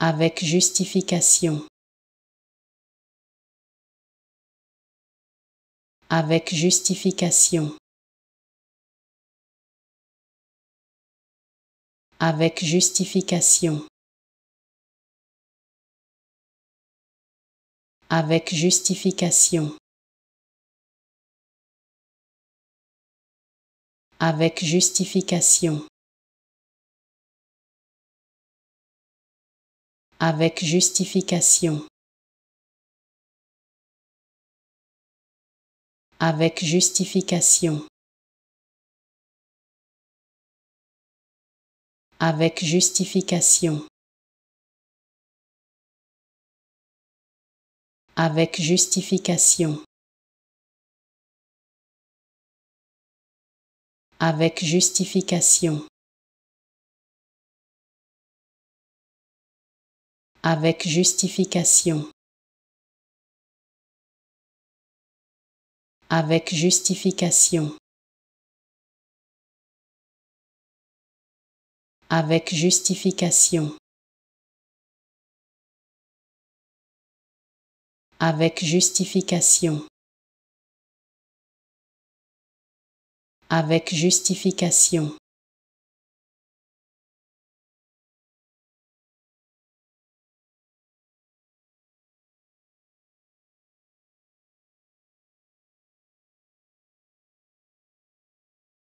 avec justification. Avec justification. Avec justification. Avec justification. Avec justification. avec justification. Avec justification. Avec justification. Avec justification. Avec justification. avec justification. Avec justification. Avec justification. Avec justification. Avec justification.